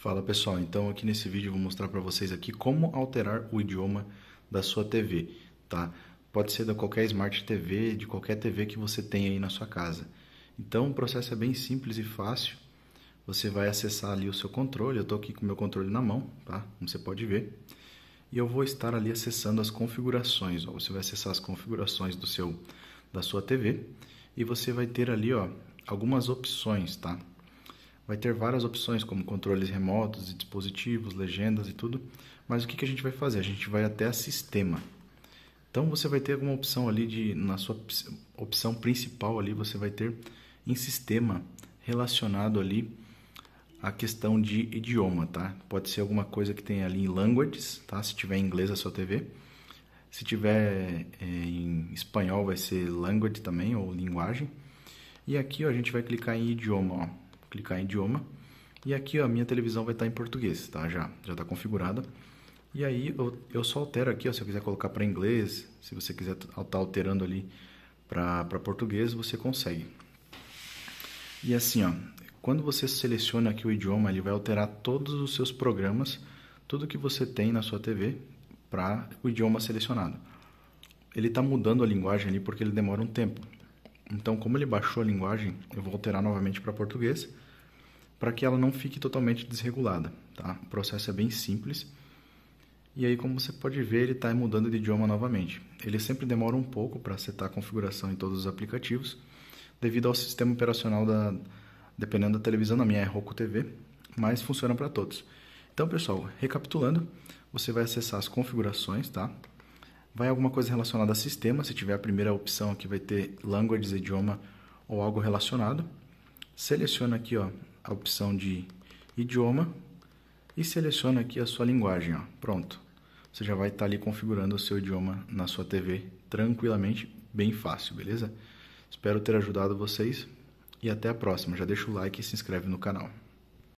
Fala pessoal, então aqui nesse vídeo eu vou mostrar para vocês aqui como alterar o idioma da sua TV, tá? Pode ser da qualquer Smart TV, de qualquer TV que você tenha aí na sua casa. Então o processo é bem simples e fácil. Você vai acessar ali o seu controle, eu estou aqui com o meu controle na mão, tá? Como você pode ver. E eu vou estar ali acessando as configurações, ó. Você vai acessar as configurações do seu, da sua TV e você vai ter ali, ó, algumas opções, tá? vai ter várias opções, como controles remotos e dispositivos, legendas e tudo. Mas o que, que a gente vai fazer? A gente vai até a sistema. Então você vai ter alguma opção ali de na sua opção principal ali você vai ter em sistema relacionado ali a questão de idioma, tá? Pode ser alguma coisa que tem ali em languages, tá? Se tiver em inglês a é sua TV. Se tiver é, em espanhol vai ser language também ou linguagem. E aqui ó, a gente vai clicar em idioma, ó clicar em idioma. E aqui a minha televisão vai estar em português, tá? Já já está configurada. E aí eu, eu só altero aqui, ó, se eu quiser colocar para inglês, se você quiser estar tá alterando ali para português, você consegue. E assim, ó, quando você seleciona aqui o idioma, ele vai alterar todos os seus programas, tudo que você tem na sua TV para o idioma selecionado. Ele está mudando a linguagem ali porque ele demora um tempo. Então, como ele baixou a linguagem, eu vou alterar novamente para português, para que ela não fique totalmente desregulada, tá? O processo é bem simples. E aí, como você pode ver, ele está mudando de idioma novamente. Ele sempre demora um pouco para setar a configuração em todos os aplicativos, devido ao sistema operacional da, dependendo da televisão, na minha é Roku TV, mas funciona para todos. Então, pessoal, recapitulando, você vai acessar as configurações, tá? vai alguma coisa relacionada a sistema. Se tiver a primeira opção aqui, vai ter languages, idioma ou algo relacionado. Seleciona aqui ó, a opção de idioma e seleciona aqui a sua linguagem. Ó. Pronto. Você já vai estar tá ali configurando o seu idioma na sua TV tranquilamente, bem fácil, beleza? Espero ter ajudado vocês e até a próxima. Já deixa o like e se inscreve no canal.